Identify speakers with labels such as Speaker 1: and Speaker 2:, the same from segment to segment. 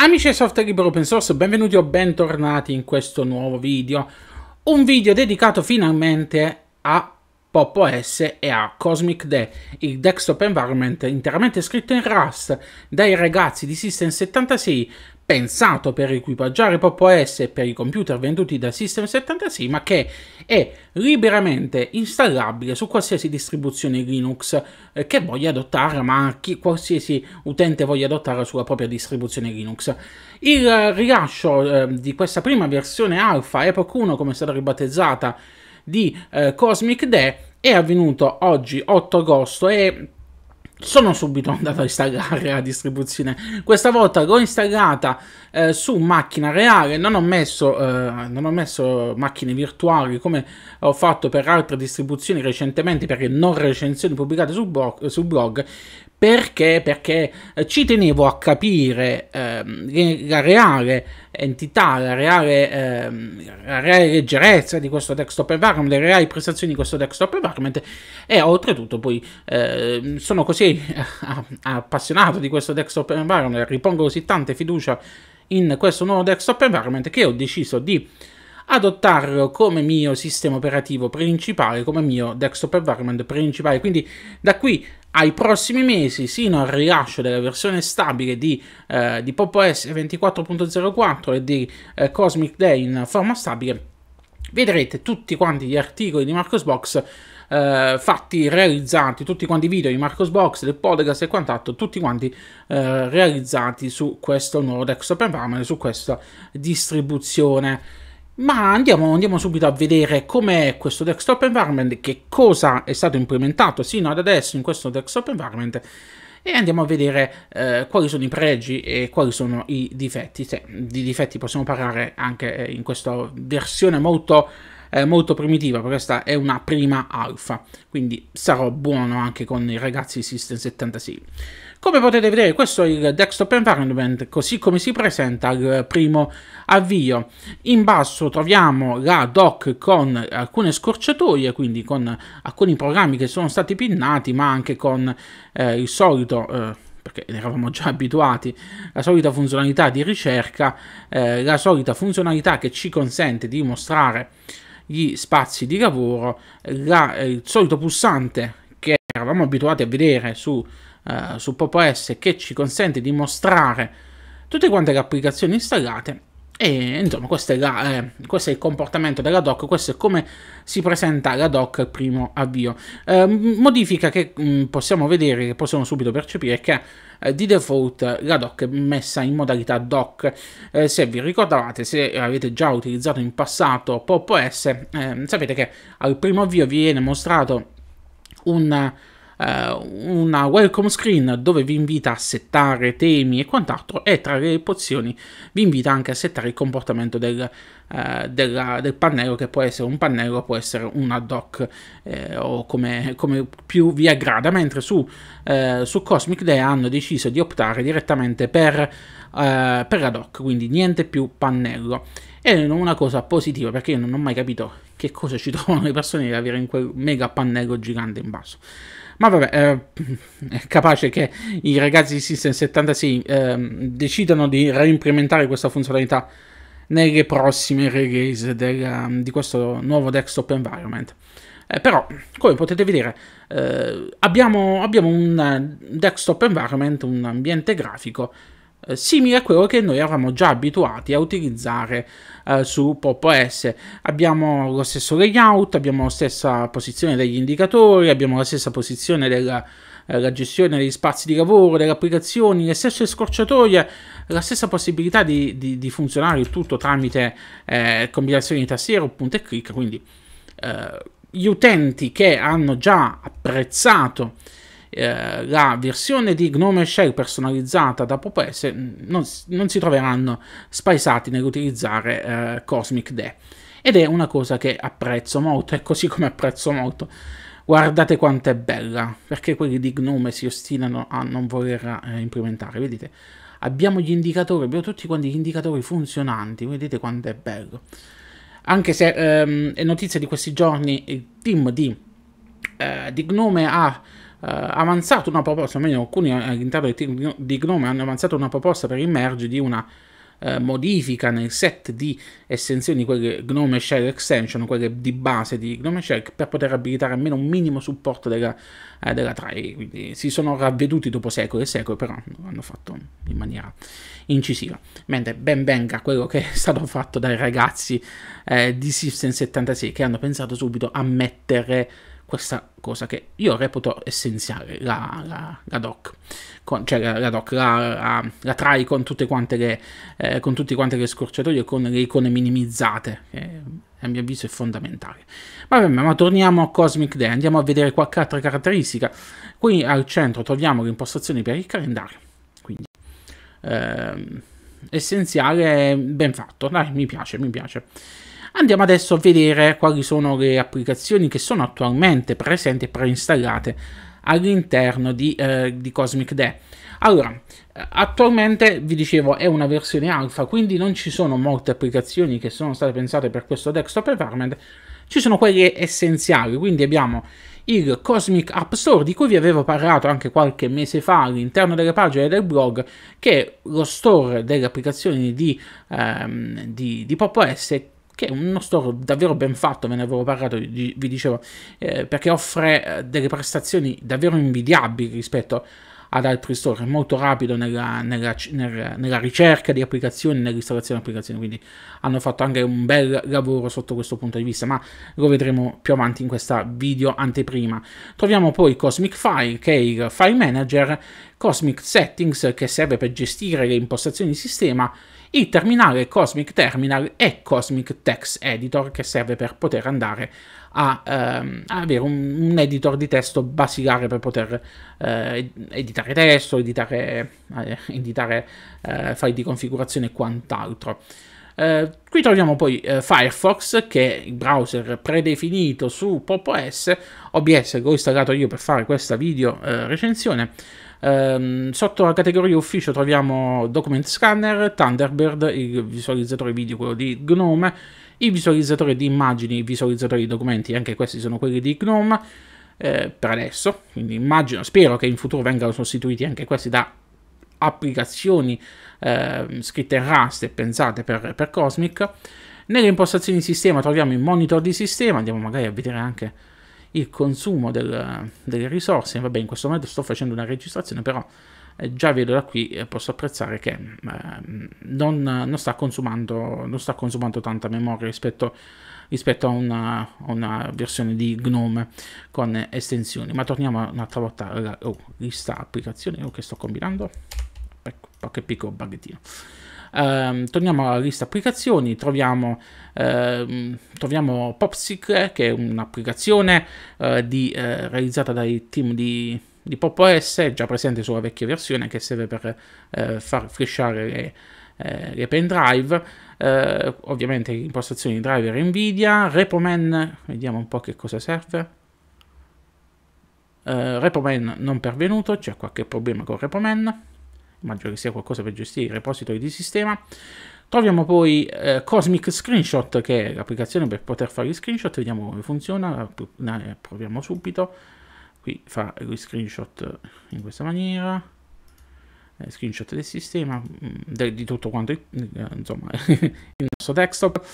Speaker 1: Amici del software libero open source, benvenuti o bentornati in questo nuovo video. Un video dedicato finalmente a Pop OS e a Cosmic De, il desktop environment interamente scritto in Rust dai ragazzi di System76 pensato per equipaggiare Pop OS e per i computer venduti da System 76, ma che è liberamente installabile su qualsiasi distribuzione Linux eh, che voglia adottare, ma chi, qualsiasi utente voglia adottare sulla propria distribuzione Linux. Il eh, rilascio eh, di questa prima versione alfa, Epoch 1 come è stata ribattezzata, di eh, Cosmic Day è avvenuto oggi 8 agosto e sono subito andato a installare la distribuzione. Questa volta l'ho installata eh, su macchina reale, non ho, messo, eh, non ho, messo, macchine virtuali come ho fatto per altre distribuzioni recentemente, perché non recensioni pubblicate sul blog, sul blog perché? Perché eh, ci tenevo a capire eh, la reale entità, la reale, eh, la reale, leggerezza di questo desktop environment, le reali prestazioni di questo desktop environment e oltretutto poi eh, sono così appassionato di questo desktop environment, ripongo così tanta fiducia in questo nuovo desktop environment che ho deciso di adottarlo come mio sistema operativo principale, come mio desktop environment principale. Quindi da qui ai prossimi mesi, sino al rilascio della versione stabile di, eh, di Pop OS 24.04 e di eh, Cosmic Day in forma stabile, vedrete tutti quanti gli articoli di Marcosbox eh, fatti, realizzati, tutti quanti i video di Marcosbox, del podcast e quant'altro, tutti quanti eh, realizzati su questo nuovo desktop environment, su questa distribuzione. Ma andiamo, andiamo, subito a vedere com'è questo desktop environment, che cosa è stato implementato sino ad adesso in questo desktop environment e andiamo a vedere eh, quali sono i pregi e quali sono i difetti. Se di difetti possiamo parlare anche eh, in questa versione molto, eh, molto primitiva, perché questa è una prima alfa, quindi sarò buono anche con i ragazzi di System 76. Come potete vedere questo è il desktop environment così come si presenta al primo avvio. In basso troviamo la doc con alcune scorciatoie, quindi con alcuni programmi che sono stati pinnati ma anche con eh, il solito... Eh, perché ne eravamo già abituati, la solita funzionalità di ricerca, eh, la solita funzionalità che ci consente di mostrare gli spazi di lavoro, la, il solito pulsante che eravamo abituati a vedere su eh, su Popo S che ci consente di mostrare tutte quante le applicazioni installate e insomma questo è, la, eh, questo è, il comportamento della doc, questo è come si presenta la doc al primo avvio. Eh, modifica che mh, mm, possiamo vedere, che possiamo subito percepire, è che eh, di default la doc è messa in modalità doc. Eh, se vi ricordavate, se avete già utilizzato in passato Pop OS, eh, sapete che al primo avvio viene mostrato un eh, una welcome screen dove vi invita a settare temi e quant'altro e tra le pozioni vi invita anche a settare il comportamento del, eh, della, del pannello che può essere un pannello, può essere un ad hoc eh, o come, come, più vi aggrada, mentre su, eh, su Cosmic Day hanno deciso di optare direttamente per, eh, per ad hoc, quindi niente più pannello. È una cosa positiva perché io non ho mai capito che cosa ci trovano le persone di avere in quel mega pannello gigante in basso. Ma vabbè, eh, è capace che i ragazzi di System 76 eh, decidano di reimplementare questa funzionalità nelle prossime release del, ehm, di questo nuovo desktop environment. Eh, però, come potete vedere, eh, abbiamo, abbiamo un eh, desktop environment, un ambiente grafico eh, simile a quello che noi eravamo già abituati a utilizzare eh, su Pop OS. Abbiamo lo stesso layout, abbiamo la stessa posizione degli indicatori, abbiamo la stessa posizione della eh, la gestione degli spazi di lavoro, delle applicazioni, le stesse scorciatoie, la stessa possibilità di, di, di funzionare il tutto tramite eh, combinazioni di tastiera o punto e clic, quindi eh, gli utenti che hanno già apprezzato eh, la versione di Gnome Shell personalizzata da Pop!S non, non, si troveranno spaesati nell'utilizzare eh, Cosmic De. Ed è una cosa che apprezzo molto, è così come apprezzo molto. Guardate quanto è bella, perché quelli di Gnome si ostinano a non voler eh, implementare, vedete? Abbiamo gli indicatori, abbiamo tutti quanti gli indicatori funzionanti, vedete quanto è bello. Anche se ehm, è notizia di questi giorni, il team di, eh, di Gnome ha eh, avanzato una proposta, almeno alcuni all'interno eh, di Gnome hanno avanzato una proposta per il merge di una eh, modifica nel set di estensioni, quelle Gnome Shell Extension, quelle di base di Gnome Shell, per poter abilitare almeno un minimo supporto della, eh, della TRAI. Quindi si sono ravveduti dopo secoli e secoli, però l'hanno fatto in maniera incisiva. Mentre ben venga quello che è stato fatto dai ragazzi eh, di System 76 che hanno pensato subito a mettere questa cosa che io reputo essenziale, la, la, la doc, con, cioè la, la doc, la, la, trai con tutte quante le, eh, con tutte quante le scorciatoie, con le icone minimizzate, che a mio avviso è fondamentale. Vabbè, ma torniamo a Cosmic Day, andiamo a vedere qualche altra caratteristica. Qui al centro troviamo le impostazioni per il calendario, quindi... Eh, essenziale ben fatto, dai, mi piace, mi piace. Andiamo adesso a vedere quali sono le applicazioni che sono attualmente presenti e preinstallate all'interno di, eh, di Cosmic DE. Allora, eh, attualmente vi dicevo è una versione alfa, quindi non ci sono molte applicazioni che sono state pensate per questo desktop environment, ci sono quelle essenziali, quindi abbiamo il Cosmic App Store di cui vi avevo parlato anche qualche mese fa all'interno delle pagine del blog, che è lo store delle applicazioni di, ehm, di, di Pop OS che è uno store davvero ben fatto, ve ne avevo parlato, vi dicevo, eh, perché offre eh, delle prestazioni davvero invidiabili rispetto a ad App Store, è molto rapido nella, nella, nella ricerca di applicazioni, nell'installazione di applicazioni, quindi hanno fatto anche un bel lavoro sotto questo punto di vista, ma lo vedremo più avanti in questa video anteprima. Troviamo poi Cosmic File, che è il file manager, Cosmic Settings, che serve per gestire le impostazioni di sistema, il terminale Cosmic Terminal e Cosmic Text Editor, che serve per poter andare a a, ehm, a avere un, un, editor di testo basilare per poter eh, editare testo, editare, eh, editare eh, file di configurazione e quant'altro. Eh, qui troviamo poi eh, Firefox, che è il browser predefinito su Pop OS, OBS che ho installato io per fare questa video eh, recensione. Ehm, sotto la categoria ufficio troviamo Document Scanner, Thunderbird, il visualizzatore video, quello di Gnome, i visualizzatori di immagini, i visualizzatori di documenti, anche questi sono quelli di GNOME eh, per adesso, quindi immagino, spero che in futuro vengano sostituiti anche questi da applicazioni eh, scritte in Rust e pensate per, per Cosmic. Nelle impostazioni di sistema troviamo il monitor di sistema, andiamo magari a vedere anche il consumo del, delle risorse, vabbè in questo momento sto facendo una registrazione però già vedo da qui eh, posso apprezzare che eh, non, non, sta non, sta consumando, tanta memoria rispetto, rispetto a, una, una, versione di Gnome con estensioni. Ma torniamo un'altra volta alla oh, lista applicazioni oh, che sto combinando. Ecco, che piccolo baghettino. Uh, ehm, torniamo alla lista applicazioni, troviamo, uh, troviamo Popsicle che è un'applicazione uh, realizzata dai team di quindi OS è già presente sulla vecchia versione che serve per eh, far frisciare le, eh, le pendrive, eh, ovviamente impostazioni di driver Nvidia, Repoman, vediamo un po' che cosa serve. Uh, eh, Repoman non pervenuto, c'è qualche problema con Repoman, immagino che sia qualcosa per gestire i repository di sistema. Troviamo poi eh, Cosmic Screenshot, che è l'applicazione per poter fare gli screenshot, vediamo come funziona, la, eh, proviamo subito qui fa gli screenshot in questa maniera eh, screenshot del sistema mm, de, di tutto quanto eh, insomma il nostro desktop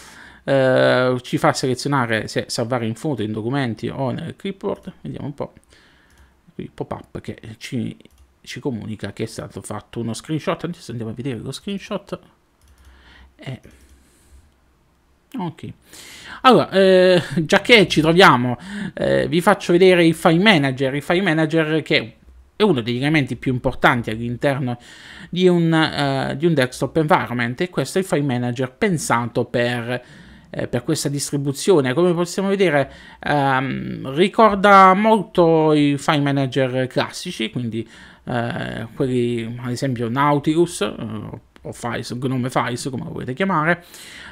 Speaker 1: eh, ci fa selezionare se salvare in foto in documenti o nel clipboard vediamo un po' qui pop up che ci, ci comunica che è stato fatto uno screenshot adesso andiamo a vedere lo screenshot e Ok, allora, eh, già che ci troviamo, eh, vi faccio vedere il file manager, il file manager che è uno degli elementi più importanti all'interno di, un, uh, di un desktop environment e questo è il file manager pensato per eh, per questa distribuzione. Come possiamo vedere, ehm, ricorda molto i file manager classici, quindi eh, quelli ad esempio Nautilus eh, o Files, Gnome Files, come lo volete chiamare,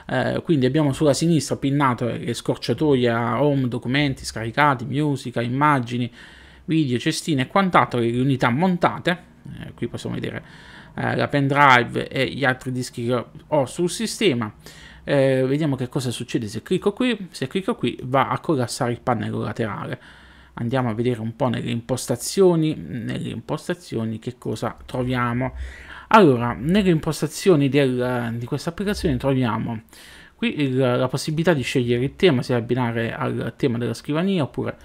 Speaker 1: eh, quindi abbiamo sulla sinistra pinnato le scorciatoie a home, documenti scaricati, musica, immagini, video, cestine e quant'altro, le unità montate, eh, qui possiamo vedere eh, la pendrive e gli altri dischi che ho sul sistema, eh, vediamo che cosa succede se clicco qui, se clicco qui va a collassare il pannello laterale, andiamo a vedere un po' nelle impostazioni, nelle impostazioni che cosa troviamo, allora, nelle impostazioni del, di questa applicazione troviamo qui il, la possibilità di scegliere il tema, se abbinare al tema della scrivania oppure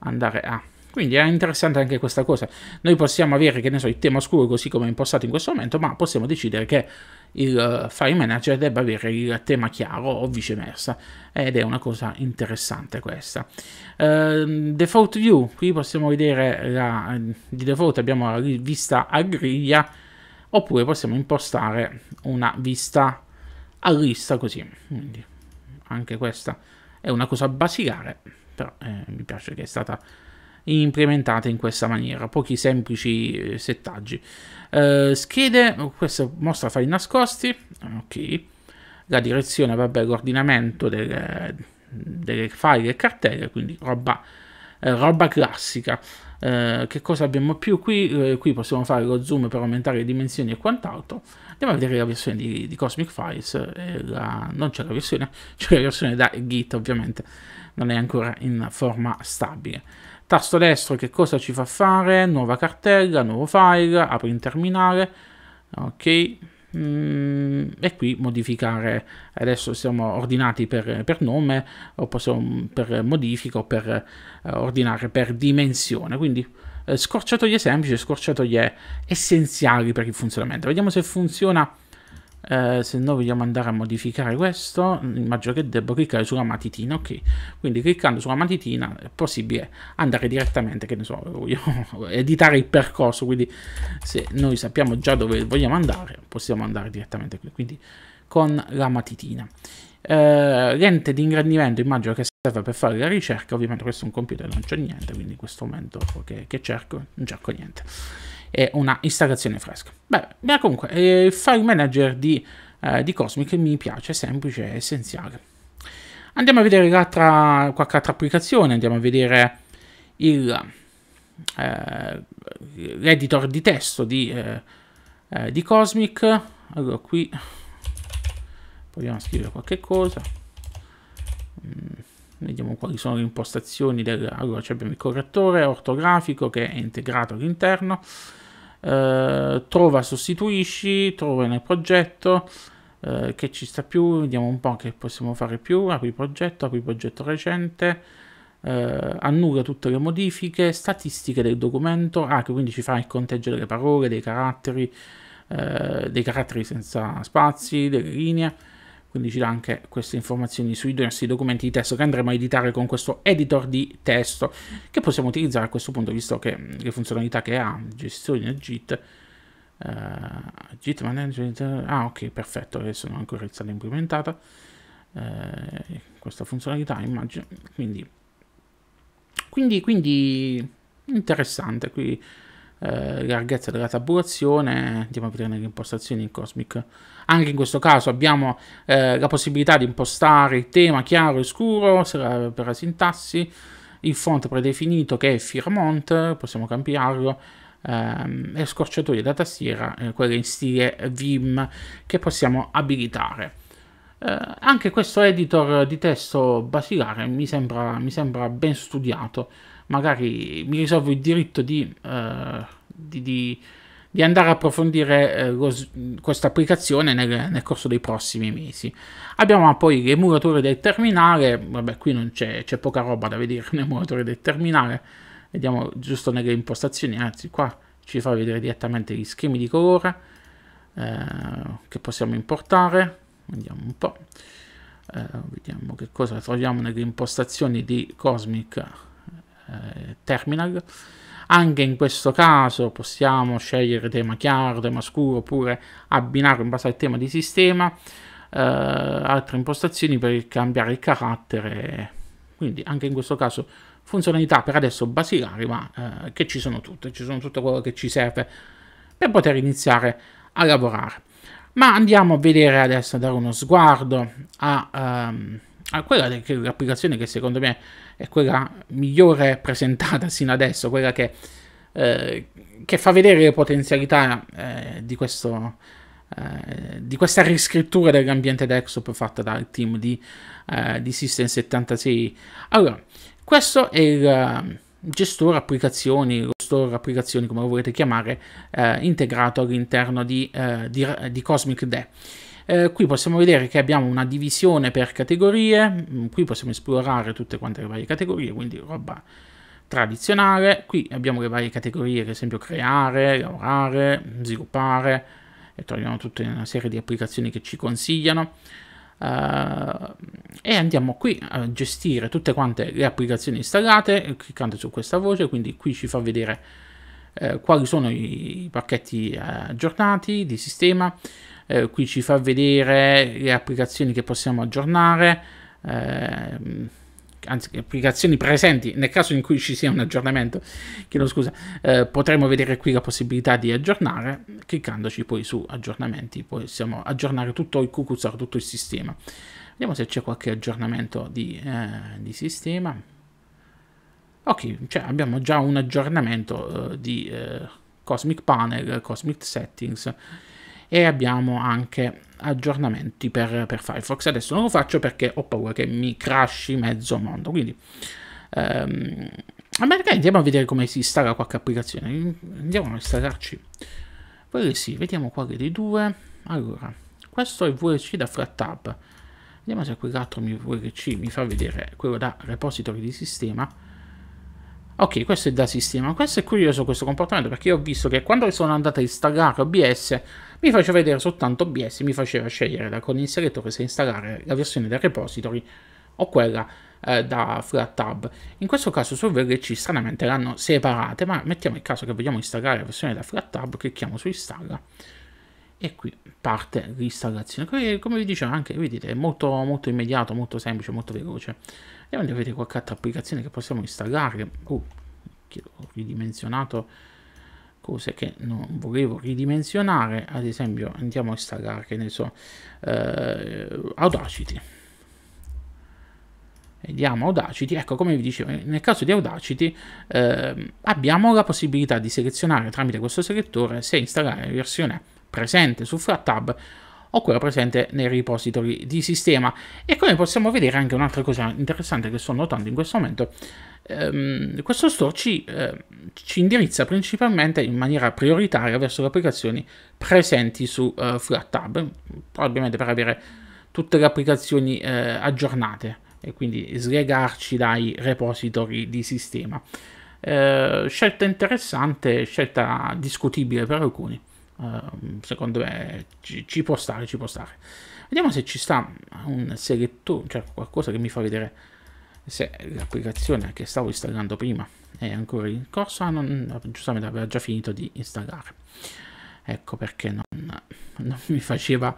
Speaker 1: andare a... Quindi è interessante anche questa cosa. Noi possiamo avere, che ne so, il tema scuro così come è impostato in questo momento, ma possiamo decidere che il file manager debba avere il tema chiaro o viceversa. Ed è una cosa interessante questa. Uh, default view, qui possiamo vedere la, di default abbiamo la vista a griglia, oppure possiamo impostare una vista a lista così quindi anche questa è una cosa basilare però eh, mi piace che è stata implementata in questa maniera pochi semplici eh, settaggi eh, schede questa mostra file nascosti ok la direzione vabbè l'ordinamento delle, eh, delle file e cartelle quindi roba, eh, roba classica eh, che cosa abbiamo più qui, eh, qui possiamo fare lo zoom per aumentare le dimensioni e quant'altro, andiamo a vedere la versione di, di Cosmic Files, eh, la, non c'è la versione, c'è la versione da Git ovviamente, non è ancora in forma stabile. Tasto destro che cosa ci fa fare? Nuova cartella, nuovo file, apri in terminale, ok, Mm, e qui modificare adesso siamo ordinati per, per nome o possiamo per modifica o per eh, ordinare per dimensione quindi eh, scorciatoie semplici scorciatoie essenziali per il funzionamento vediamo se funziona eh, se noi vogliamo andare a modificare questo immagino che devo cliccare sulla matitina ok quindi cliccando sulla matitina è possibile andare direttamente che ne so voglio editare il percorso quindi se noi sappiamo già dove vogliamo andare possiamo andare direttamente qui quindi con la matitina eh, lente di ingrandimento immagino che serve per fare la ricerca ovviamente questo è un computer non c'è niente quindi in questo momento che, che cerco non cerco niente e una installazione fresca. Beh, beh comunque, eh, il file manager di, eh, di Cosmic mi piace, è semplice, e essenziale. Andiamo a vedere qualche altra applicazione, andiamo a vedere eh, l'editor eh, di testo di, eh, eh, di, Cosmic. Allora, qui proviamo a scrivere qualche cosa. Mm, vediamo quali sono le impostazioni del... Allora, abbiamo il correttore ortografico che è integrato all'interno. Eh, trova sostituisci, trova nel progetto, eh, che ci sta più, vediamo un po' che possiamo fare più, apri progetto, apri progetto recente, eh, annulla tutte le modifiche, statistiche del documento, ah che quindi ci fa il conteggio delle parole, dei caratteri, eh, dei caratteri senza spazi, delle linee, quindi ci dà anche queste informazioni sui nostri documenti di testo che andremo a editare con questo editor di testo che possiamo utilizzare a questo punto visto che mm, le funzionalità che ha gestione git uh, git manager ah ok perfetto adesso non è ancora stata implementata uh, questa funzionalità immagino quindi quindi, quindi interessante qui uh, larghezza della tabulazione andiamo a vedere nelle impostazioni in Cosmic anche in questo caso abbiamo eh, la possibilità di impostare il tema chiaro e scuro per la sintassi, il font predefinito che è Firmont, possiamo cambiarlo, ehm, e scorciatoie da tastiera, eh, quelle in stile Vim, che possiamo abilitare. Eh, anche questo editor di testo basilare mi sembra, mi sembra ben studiato, magari mi risolvo il diritto di, eh, di, di di andare a approfondire eh, questa applicazione nel, nel, corso dei prossimi mesi. Abbiamo poi l'emulatore del terminale, vabbè qui non c'è, poca roba da vedere, un emulatore del terminale, vediamo giusto nelle impostazioni, anzi qua ci fa vedere direttamente gli schemi di colore eh, che possiamo importare, vediamo un po'. Eh, vediamo che cosa troviamo nelle impostazioni di Cosmic eh, Terminal anche in questo caso possiamo scegliere tema chiaro, tema scuro, oppure abbinarlo in base al tema di sistema, eh, altre impostazioni per cambiare il carattere. Quindi anche in questo caso funzionalità per adesso basilari, ma eh, che ci sono tutte, ci sono tutto quello che ci serve per poter iniziare a lavorare. Ma andiamo a vedere adesso, a dare uno sguardo a... Um, Ah, quella è l'applicazione che secondo me è quella migliore presentata sino adesso, quella che, eh, che fa vedere le potenzialità eh, di, questo, eh, di, questa riscrittura dell'ambiente desktop fatta dal team di, eh, di System 76. Allora, questo è il eh, gestore applicazioni, lo store applicazioni come lo volete chiamare, integrato all'interno di, di Cosmic DE. Eh, qui possiamo vedere che abbiamo una divisione per categorie, mm, qui possiamo esplorare tutte quante le varie categorie, quindi roba tradizionale. Qui abbiamo le varie categorie, ad esempio creare, lavorare, sviluppare, e togliamo tutta una serie di applicazioni che ci consigliano. Uh, e andiamo qui a gestire tutte quante le applicazioni installate cliccando su questa voce quindi qui ci fa vedere eh, quali sono i, i pacchetti eh, aggiornati di sistema eh, qui ci fa vedere le applicazioni che possiamo aggiornare, eh, anzi, applicazioni presenti, nel caso in cui ci sia un aggiornamento, chiedo scusa, eh, potremo vedere qui la possibilità di aggiornare, cliccandoci poi su aggiornamenti, possiamo aggiornare tutto il Cucuzar, tutto il sistema. Vediamo se c'è qualche aggiornamento di, eh, di sistema. Ok, cioè abbiamo già un aggiornamento eh, di eh, Cosmic Panel, Cosmic Settings, e abbiamo anche aggiornamenti per, per Firefox. Adesso non lo faccio perché ho paura che mi crashi mezzo mondo, quindi... Ehm, magari andiamo a vedere come si installa qualche applicazione. Andiamo a installarci. Poi sì, vediamo quale dei due. Allora, questo è VLC da FlatTab. Vediamo se quell'altro mi, VRC mi fa vedere quello da repository di sistema. Ok, questo è da sistema. Questo è curioso questo comportamento perché io ho visto che quando sono andato a installare OBS mi faceva vedere soltanto OBS, mi faceva scegliere da con il selettore se installare la versione del repository o quella eh, da FlatTab. In questo caso su VLC stranamente l'hanno separate, ma mettiamo il caso che vogliamo installare la versione da FlatTab, clicchiamo su installa e qui parte l'installazione. Come vi dicevo anche, vedete, è molto, molto immediato, molto semplice, molto veloce. Andiamo a vedere qualche altra applicazione che possiamo installare. Uh, oh, ho ridimensionato cose che non volevo ridimensionare ad esempio andiamo a installare che ne so eh, Audacity vediamo Audacity ecco come vi dicevo nel caso di Audacity eh, abbiamo la possibilità di selezionare tramite questo selettore se installare la versione presente su FlatTab o quella presente nei repository di sistema e come possiamo vedere anche un'altra cosa interessante che sto notando in questo momento ehm, questo store ci, eh, ci, indirizza principalmente in maniera prioritaria verso le applicazioni presenti su eh, FlatTab, probabilmente per avere tutte le applicazioni eh, aggiornate e quindi slegarci dai repository di sistema. Eh, scelta interessante, scelta discutibile per alcuni. Eh, secondo me ci, ci, può stare, ci può stare. Vediamo se ci sta un selettore, cioè qualcosa che mi fa vedere se l'applicazione che stavo installando prima è ancora in corso, ah, non, giustamente aveva già finito di installare. Ecco perché non, non mi faceva...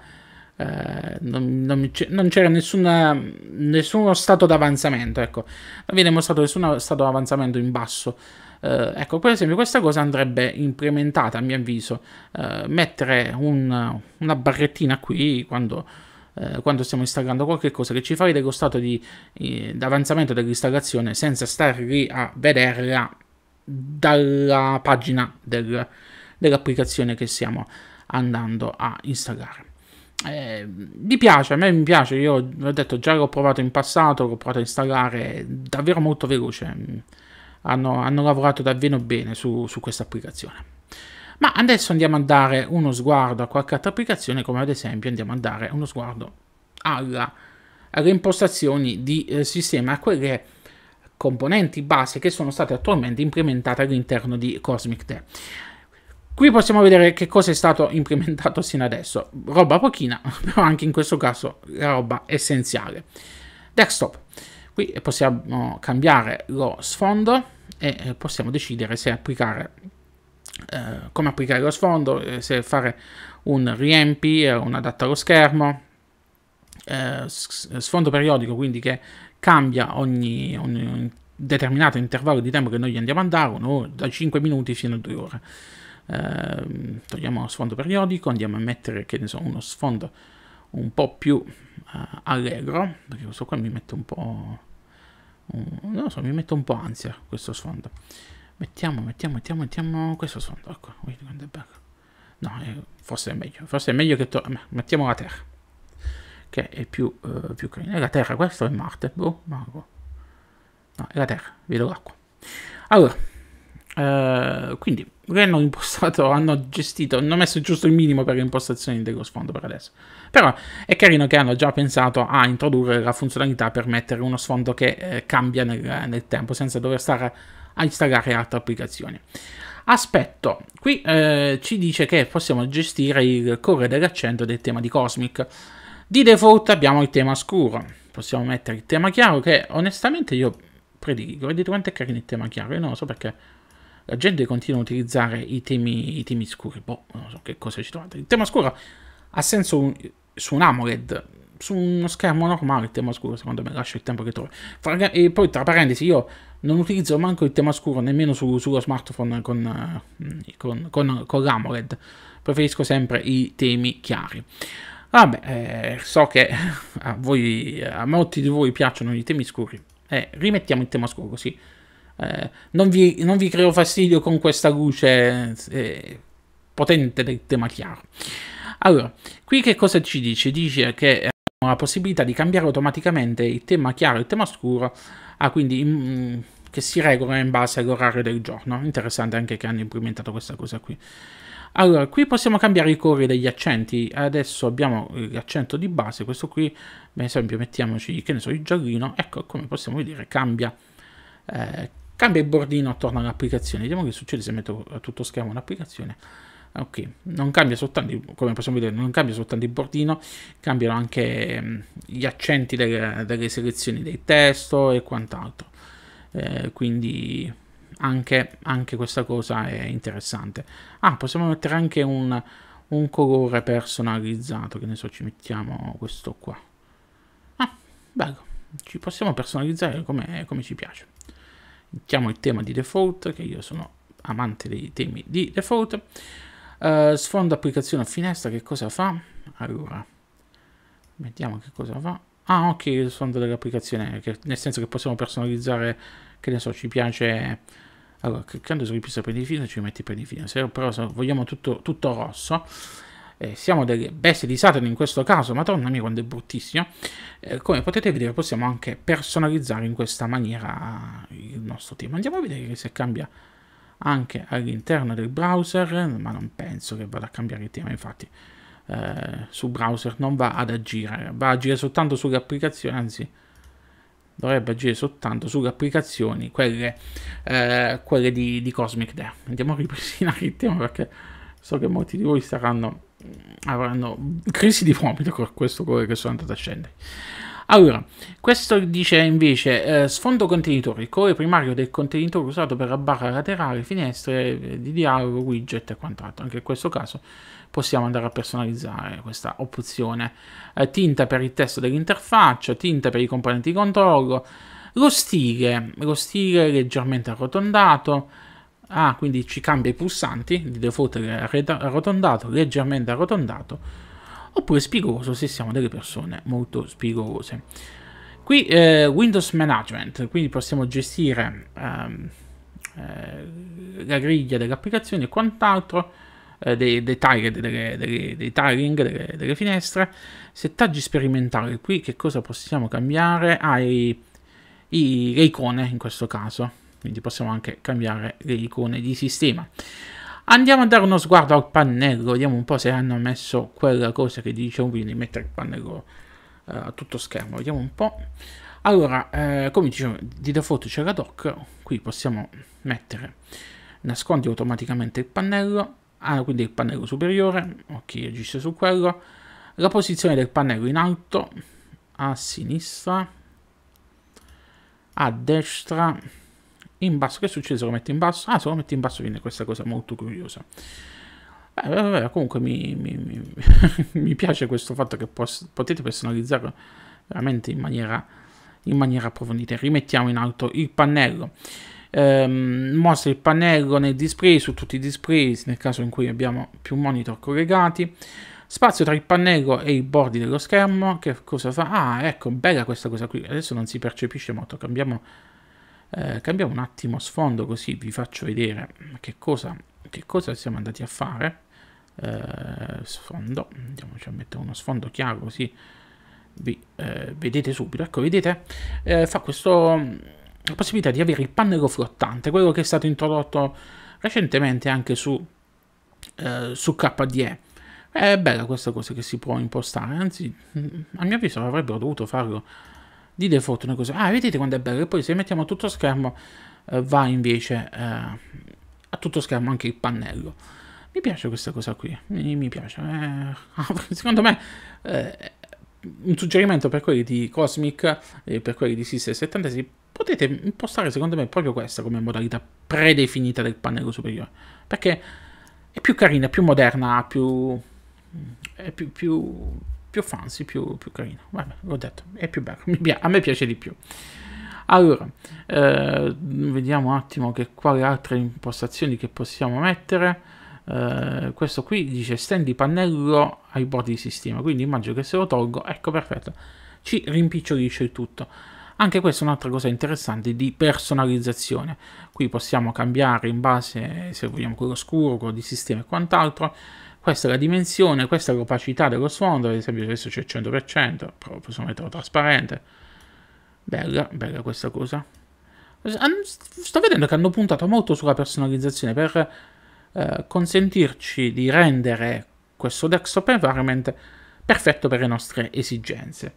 Speaker 1: Eh, non, non c'era nessuno stato d'avanzamento, ecco. Non viene mostrato nessuno stato d'avanzamento in basso. Eh, ecco, per esempio questa cosa andrebbe implementata, a mio avviso, eh, mettere un, una barrettina qui quando eh, quando stiamo installando qualcosa che ci fa vedere lo stato di eh, avanzamento dell'installazione senza stare lì a vederla dalla pagina del, dell'applicazione che stiamo andando a installare. Eh, vi piace, a me mi piace, io ho detto già l'ho provato in passato, l'ho provato a installare, davvero molto veloce, mm, hanno, hanno lavorato davvero bene su, su questa applicazione. Ma adesso andiamo a dare uno sguardo a qualche altra applicazione, come ad esempio andiamo a dare uno sguardo alla, alle impostazioni di eh, sistema, a quelle componenti base che sono state attualmente implementate all'interno di Cosmic Te. Qui possiamo vedere che cosa è stato implementato sino adesso. Roba pochina, però anche in questo caso la roba essenziale. Desktop. Qui possiamo cambiare lo sfondo e eh, possiamo decidere se applicare eh, come applicare lo sfondo, eh, se fare un riempi, eh, un adatto allo schermo, eh, sfondo periodico quindi che cambia ogni, ogni determinato intervallo di tempo che noi gli andiamo a dare, da 5 minuti fino a 2 ore. Eh, togliamo lo sfondo periodico, andiamo a mettere che ne so, uno sfondo un po' più eh, allegro, perché questo qua mi mette un po'... Un, non so, mi mette un po' ansia questo sfondo. Mettiamo, mettiamo, mettiamo, mettiamo questo sono ecco, No, eh, forse è meglio, forse è meglio che to... mettiamo la Terra, che è più, eh, più carina. È la Terra questo è Marte? Boh, Marco. No, è la Terra, vedo l'acqua. Allora, eh, quindi, hanno impostato, hanno gestito, hanno messo giusto il minimo per le impostazioni dello sfondo per adesso. Però è carino che hanno già pensato a introdurre la funzionalità per mettere uno sfondo che eh, cambia nel, nel tempo, senza dover stare a installare altre applicazioni. Aspetto, qui eh, ci dice che possiamo gestire il colore dell'accento del tema di Cosmic. Di default abbiamo il tema scuro, possiamo mettere il tema chiaro che onestamente io prediligo, vedete quanto è carino il tema chiaro, io non lo so perché la gente continua a utilizzare i temi, i temi scuri, boh, non so che cosa ci trovate. Il tema scuro ha senso un, su un AMOLED, su uno schermo normale il tema scuro secondo me lascia il tempo che trovi. E poi tra parentesi io non utilizzo manco il tema scuro nemmeno su, sullo smartphone con, eh, con, con, con l'AMOLED preferisco sempre i temi chiari vabbè eh, so che a, voi, a molti di voi piacciono i temi scuri eh, rimettiamo il tema scuro così eh, non, vi, non, vi, creo fastidio con questa luce eh, potente del tema chiaro allora qui che cosa ci dice dice che eh, la possibilità di cambiare automaticamente il tema chiaro e il tema scuro ah, quindi mm, che si regola in base all'orario del giorno. Interessante anche che hanno implementato questa cosa qui. Allora, qui possiamo cambiare i colori degli accenti. Adesso abbiamo eh, l'accento di base, questo qui, per esempio, mettiamoci, che ne so, il giallino. Ecco, come possiamo vedere, cambia, eh, cambia il bordino attorno all'applicazione. Vediamo che succede se metto a tutto schermo un'applicazione. Ok, non cambia soltanto, come possiamo vedere, non cambia soltanto il bordino, cambiano anche mm, gli accenti delle, delle selezioni del testo e quant'altro eh, quindi anche, anche, questa cosa è interessante. Ah, possiamo mettere anche un, un colore personalizzato, che ne so, ci mettiamo questo qua. Ah, bello, ci possiamo personalizzare come, come ci piace. Mettiamo il tema di default, che io sono amante dei temi di default. Uh, sfondo applicazione a finestra, che cosa fa? Allora, vediamo che cosa fa. Ah, ok, sono delle applicazioni, che, nel senso che possiamo personalizzare, che ne so, ci piace... Allora, cliccando su ripista predefino ci metti predefino, se però se vogliamo tutto, tutto rosso, eh, siamo delle bestie di Saturn in questo caso, madonna mia quando è bruttissimo, eh, come potete vedere possiamo anche personalizzare in questa maniera il nostro team. Andiamo a vedere se cambia anche all'interno del browser, ma non penso che vada a cambiare il tema, infatti eh, su browser non va ad agire, va ad agire soltanto sulle applicazioni, anzi dovrebbe agire soltanto sulle applicazioni, quelle, eh, quelle di, di, Cosmic Dare. Andiamo a ripristinare il tema perché so che molti di voi staranno, mm, avranno crisi di vomito con questo colore che sono andato a scendere. Allora, questo dice invece eh, sfondo contenitore, il colore primario del contenitore usato per la barra laterale, finestre eh, di dialogo, widget e quant'altro. Anche in questo caso possiamo andare a personalizzare questa opzione. Eh, tinta per il testo dell'interfaccia, tinta per i componenti di controllo, lo stile, lo stile leggermente arrotondato, ah, quindi ci cambia i pulsanti, di default è arrotondato, leggermente arrotondato, oppure spigoloso se siamo delle persone molto spigolose. Qui eh, Windows Management, quindi possiamo gestire ehm, eh, la griglia dell'applicazione e quant'altro, eh, dei, dei, target, delle, delle, dei tiling, delle, delle, finestre. Settaggi sperimentali, qui che cosa possiamo cambiare? Ah, i, i, le icone in questo caso, quindi possiamo anche cambiare le icone di sistema. Andiamo a dare uno sguardo al pannello, vediamo un po' se hanno messo quella cosa che dicevo prima di mettere il pannello eh, a tutto schermo, vediamo un po'. Allora, eh, come dicevo, di default c'è la dock, qui possiamo mettere nascondi automaticamente il pannello, ah, quindi il pannello superiore, ok agisce su quello, la posizione del pannello in alto, a sinistra, a destra, in basso, che succede se lo metto in basso? Ah, se lo metto in basso viene questa cosa molto curiosa. Beh, beh, beh comunque mi, mi, mi, mi, piace questo fatto che potete personalizzarlo veramente in maniera, in maniera approfondita. Rimettiamo in alto il pannello ehm, mostra il pannello nel display su tutti i display nel caso in cui abbiamo più monitor collegati spazio tra il pannello e i bordi dello schermo che cosa fa? ah ecco bella questa cosa qui adesso non si percepisce molto cambiamo, eh, cambiamo un attimo sfondo così vi faccio vedere che cosa, che cosa siamo andati a fare eh, sfondo andiamoci a mettere uno sfondo chiaro così vi eh, vedete subito ecco vedete eh, fa questo la possibilità di avere il pannello flottante, quello che è stato introdotto recentemente anche su, eh, su KDE. È bella questa cosa che si può impostare, anzi, mm, a mio avviso avrebbero dovuto farlo di default una cosa. Ah, vedete quando è bello? E poi se mettiamo tutto schermo eh, va invece eh, a tutto schermo anche il pannello. Mi piace questa cosa qui, mi, mi piace. Eh, secondo me eh, un suggerimento per quelli di Cosmic e per quelli di Sys 76 potete impostare secondo me proprio questa come modalità predefinita del pannello superiore, perché è più carina, più moderna, più, è più, più, più fancy, più, più carina. Vabbè, l'ho detto, è più bello, a me piace di più. Allora, eh, vediamo un attimo che quali altre impostazioni che possiamo mettere. Eh, questo qui dice stendi pannello ai bordi di sistema, quindi immagino che se lo tolgo, ecco perfetto, ci rimpicciolisce il tutto. Anche questa è un'altra cosa interessante di personalizzazione. Qui possiamo cambiare in base se vogliamo quello scuro, quello di sistema e quant'altro. Questa è la dimensione, questa è l'opacità dello sfondo, ad esempio adesso c'è 100%, però possiamo metterlo trasparente. Bella, bella questa cosa. Sto vedendo che hanno puntato molto sulla personalizzazione per eh, consentirci di rendere questo desktop environment perfetto per le nostre esigenze.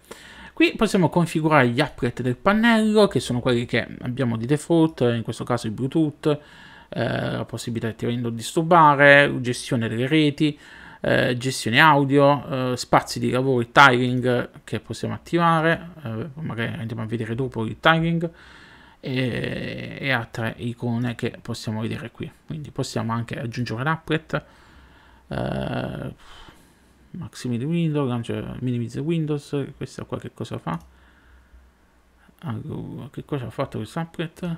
Speaker 1: Qui possiamo configurare gli applet del pannello, che sono quelli che abbiamo di default, in questo caso il Bluetooth, eh, la possibilità di non disturbare, gestione delle reti, eh, gestione audio, eh, spazi di lavoro, il tiling che possiamo attivare, eh, magari andiamo a vedere dopo il tiling e, e, altre icone che possiamo vedere qui. Quindi possiamo anche aggiungere l'applet maximi di windows lancia minimizza windows questa qua che cosa fa allora, che cosa ha fatto questo upgrade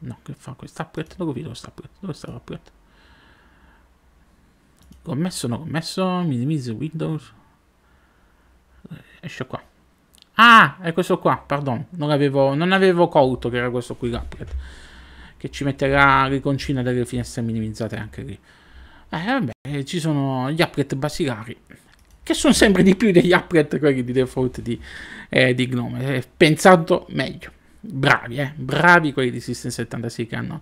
Speaker 1: no che fa questo upgrade non lo vedo questo upgrade dove sta l'upgrade commesso no commesso minimizza windows esce qua ah è questo qua pardon non avevo, non avevo colto che era questo qui l'applet. che ci metterà riconcina delle finestre minimizzate anche lì eh vabbè ci sono gli applet basilari che sono sempre di più degli applet quelli di default di, eh, di Gnome. Eh, Pensato meglio, bravi, eh? bravi quelli di System 76 che hanno.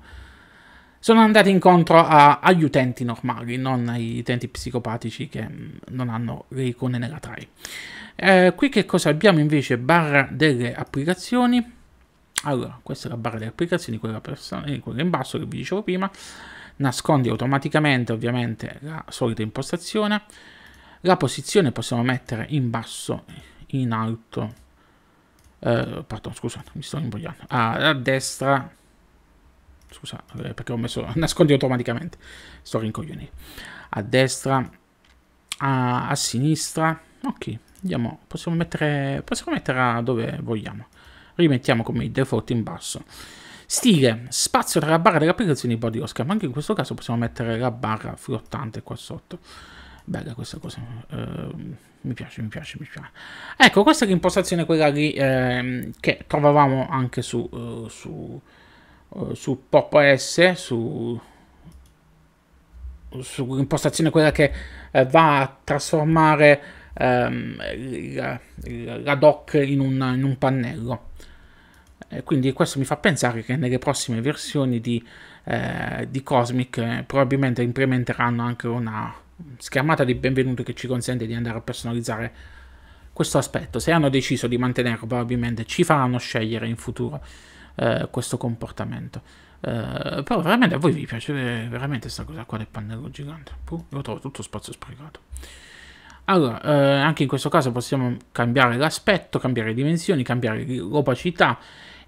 Speaker 1: Sono andati incontro a, agli utenti normali, non agli utenti psicopatici che mm, non hanno le icone nella tray. Eh, qui che cosa abbiamo invece? Barra delle applicazioni. Allora, questa è la barra delle applicazioni, quella, eh, quella in basso che vi dicevo prima. Nascondi automaticamente ovviamente la solita impostazione la posizione possiamo mettere in basso, in alto, eh, pardon, scusate, mi sto imbogliando, ah, a destra, scusa, eh, perché ho messo, nascondi automaticamente, sto rincoglionendo, a destra, a, a sinistra, ok, andiamo, possiamo mettere, possiamo mettere dove vogliamo, rimettiamo come default in basso, Stile, spazio tra la barra delle applicazioni e il body schermo. Anche in questo caso possiamo mettere la barra flottante qua sotto. Bella questa cosa, eh, mi piace, mi piace, mi piace. Ecco, questa è l'impostazione quella lì eh, che trovavamo anche su, uh, su, uh, su Pop OS, su, sull'impostazione quella che eh, va a trasformare ehm, la, doc in un, in un pannello. E quindi questo mi fa pensare che nelle prossime versioni di, eh, di Cosmic eh, probabilmente implementeranno anche una schermata di benvenuto che ci consente di andare a personalizzare questo aspetto. Se hanno deciso di mantenerlo, probabilmente ci faranno scegliere in futuro eh, questo comportamento. Eh, però veramente a voi vi piace eh, veramente questa cosa qua del pannello gigante. Puh, lo trovo tutto spazio sprecato. Allora, eh, anche in questo caso possiamo cambiare l'aspetto, cambiare dimensioni, cambiare l'opacità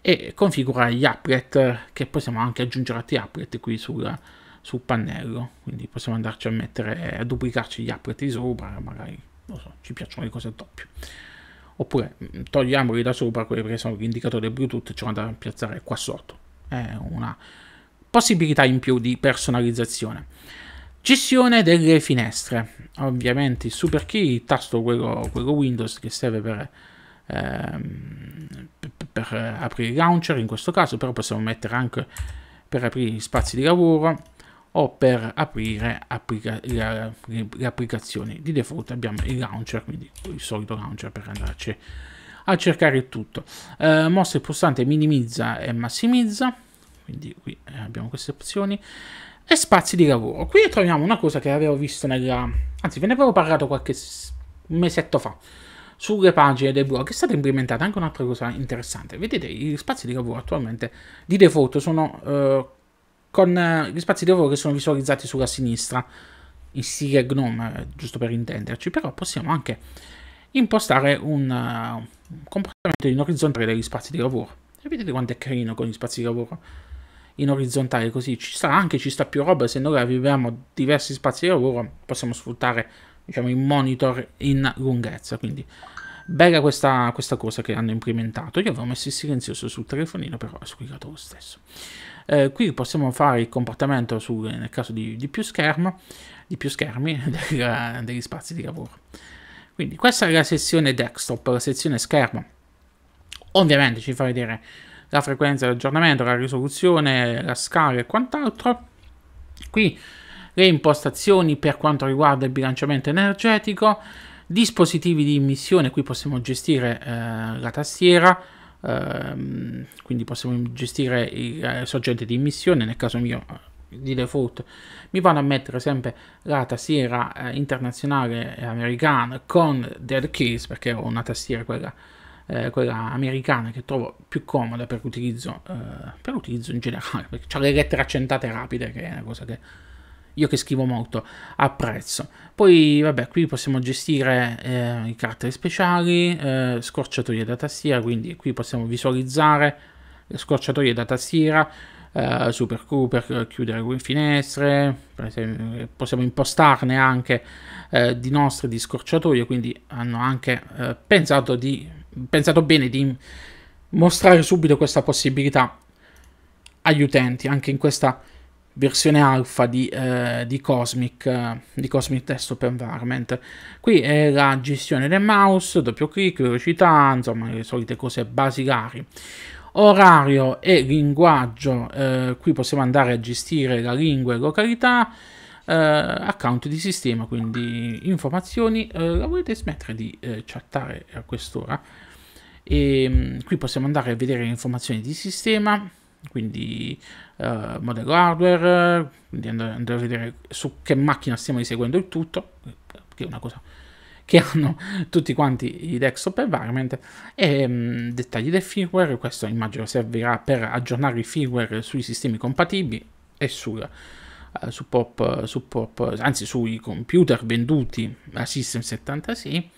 Speaker 1: e configurare gli applet eh, che possiamo anche aggiungere altri applet qui sulla, sul pannello quindi possiamo andarci a mettere a duplicarci gli applet sopra magari non so ci piacciono le cose a doppio oppure mm, togliamoli da sopra quelli perché sono l'indicatore bluetooth e ci andiamo a piazzare qua sotto è una possibilità in più di personalizzazione gestione delle finestre ovviamente il super key il tasto quello, quello windows che serve per ehm, per aprire il launcher in questo caso però possiamo mettere anche per aprire gli spazi di lavoro o per aprire applica le, eh, le, applicazioni. Di default abbiamo il launcher, quindi il solito launcher per andarci a cercare il tutto. Eh, mossa il pulsante minimizza e massimizza, quindi qui eh, abbiamo queste opzioni. E spazi di lavoro. Qui troviamo una cosa che avevo visto nella... anzi ve ne avevo parlato qualche mesetto fa sulle pagine del blog è stata implementata anche un'altra cosa interessante. Vedete, gli spazi di lavoro attualmente di default sono eh, con eh, gli spazi di lavoro che sono visualizzati sulla sinistra in stile GNOME, eh, giusto per intenderci, però possiamo anche impostare eh, un, comportamento in orizzontale degli spazi di lavoro. E vedete quanto è carino con gli spazi di lavoro in orizzontale, così ci sta anche, ci sta più roba, se noi abbiamo diversi spazi di lavoro possiamo sfruttare diciamo, il monitor in lunghezza, quindi Bella questa, questa, cosa che hanno implementato. Io avevo messo il silenzioso sul telefonino, però ho cliccato lo stesso. Eh, qui possiamo fare il comportamento sul, nel caso di, di, più schermo, di più schermi della, degli spazi di lavoro. Quindi questa è la sezione desktop, la sezione schermo. Ovviamente ci fa vedere la frequenza di aggiornamento, la risoluzione, la scala e quant'altro. Qui le impostazioni per quanto riguarda il bilanciamento energetico, dispositivi di immissione, qui possiamo gestire eh, la tastiera, ehm, quindi possiamo gestire il eh, sorgente di immissione, nel caso mio eh, di default mi vanno a mettere sempre la tastiera eh, internazionale americana con dead keys perché ho una tastiera quella, eh, quella americana che trovo più comoda per l'utilizzo eh, per l'utilizzo in generale perché ha le lettere accentate rapide che è una cosa che io che scrivo molto, apprezzo. Poi, vabbè, qui possiamo gestire eh, i caratteri speciali, eh, scorciatoie da tastiera, quindi qui possiamo visualizzare scorciatoie da tastiera, eh, super Q per eh, chiudere le finestre, esempio, possiamo impostarne anche eh, di nostre di scorciatoie, quindi hanno anche eh, pensato, di, pensato bene di mostrare subito questa possibilità agli utenti, anche in questa versione alfa di, eh, di, Cosmic, eh, di Cosmic Test Open Environment. Qui è la gestione del mouse, doppio clic, velocità, insomma le solite cose basilari. Orario e linguaggio, eh, qui possiamo andare a gestire la lingua e località. Eh, account di sistema, quindi informazioni. Eh, la volete smettere di eh, chattare a quest'ora? E ehm, qui possiamo andare a vedere le informazioni di sistema quindi uh, eh, modello hardware, quindi andrò, andrò, a vedere su che macchina stiamo eseguendo il tutto, che è una cosa che hanno tutti quanti i desktop environment, e um, dettagli del firmware, questo immagino servirà per aggiornare il firmware sui sistemi compatibili e sul, uh, eh, su pop, su pop, anzi sui computer venduti a System 76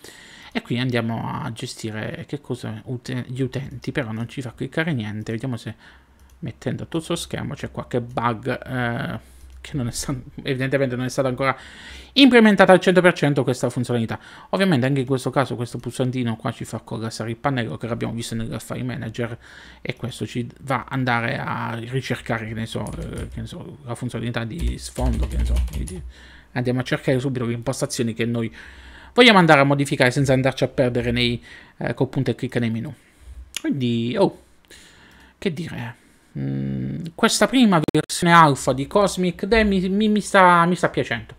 Speaker 1: e qui andiamo a gestire che cosa, ut gli utenti, però non ci fa cliccare niente, vediamo se mettendo tutto sullo schermo c'è qualche bug eh, che non stato, evidentemente non è stata ancora implementata al 100% questa funzionalità. Ovviamente anche in questo caso questo pulsantino qua ci fa collassare il pannello che l'abbiamo visto nel File Manager e questo ci va ad andare a ricercare che ne so, eh, che ne so la funzionalità di sfondo, che ne so, andiamo a cercare subito le impostazioni che noi vogliamo andare a modificare senza andarci a perdere nei, eh, col punto e clic nei menu. Quindi, oh, che dire... Mm, questa prima versione alfa di Cosmic Day mi, mi, mi, sta, mi sta piacendo.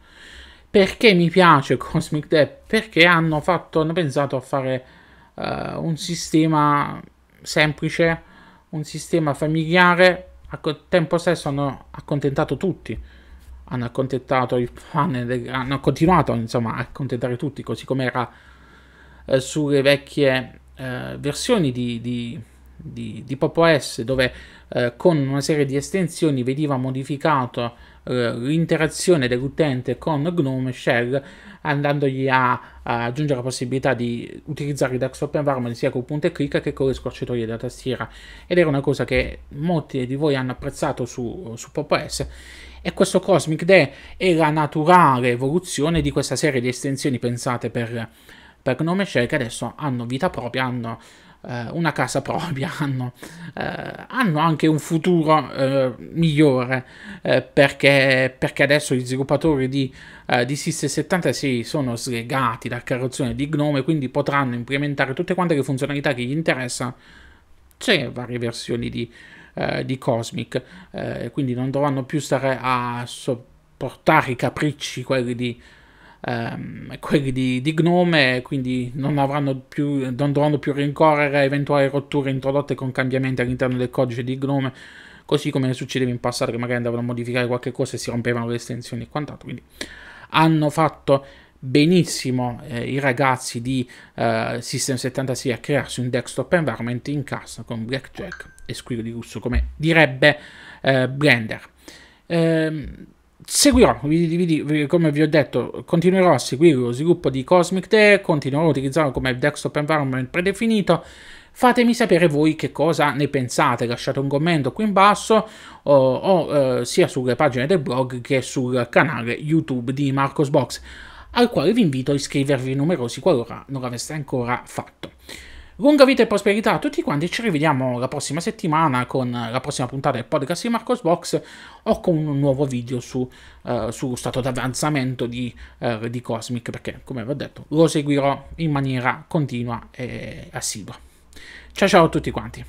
Speaker 1: Perché mi piace Cosmic Day? Perché hanno, fatto, hanno pensato a fare uh, un sistema semplice, un sistema familiare, al tempo stesso hanno accontentato tutti hanno accontentato i fan, hanno continuato insomma a accontentare tutti, così come era eh, sulle vecchie eh, versioni di, di, di, di Pop OS, dove eh, con una serie di estensioni veniva modificata eh, l'interazione dell'utente con GNOME Shell andandogli a, a, aggiungere la possibilità di utilizzare il desktop environment sia col punto e clic che con le scorciatoie della tastiera ed era una cosa che molti di voi hanno apprezzato su, su Pop OS e questo Cosmic Day è la naturale evoluzione di questa serie di estensioni pensate per, per GNOME Shell che adesso hanno vita propria, hanno eh, una casa propria, hanno, eh, hanno anche un futuro eh, migliore eh, perché, perché, adesso gli sviluppatori di, eh, di Sys 76 sono slegati dal carrozzone di Gnome, quindi potranno implementare tutte quante le funzionalità che gli interessano. C'è varie versioni di, eh, di Cosmic, eh, quindi non dovranno più stare a sopportare i capricci, quelli di ehm, quelli di, di, Gnome, quindi non, avranno più, non dovranno più rincorrere eventuali rotture introdotte con cambiamenti all'interno del codice di Gnome, così come succedeva in passato che magari andavano a modificare qualche cosa e si rompevano le estensioni e quant'altro. Quindi hanno fatto benissimo eh, i ragazzi di eh, System 76 a crearsi un desktop environment in casa con Blackjack e Squirrel di Russo, come direbbe eh, Blender. Ehm, seguirò, vi, vi, vi, come vi ho detto, continuerò a seguire lo sviluppo di Cosmic Day, continuerò a utilizzarlo come desktop environment predefinito. Fatemi sapere voi che cosa ne pensate, lasciate un commento qui in basso o, o eh, sia sulle pagine del blog che sul canale YouTube di Marcosbox, al quale vi invito a iscrivervi numerosi qualora non l'aveste ancora fatto. Lunga vita e prosperità a tutti quanti, ci rivediamo la prossima settimana con la prossima puntata del podcast di Marcos Box o con un nuovo video su, uh, eh, su stato d'avanzamento di, uh, di Cosmic, perché come vi ho detto lo seguirò in maniera continua e assidua. Ciao ciao a tutti quanti!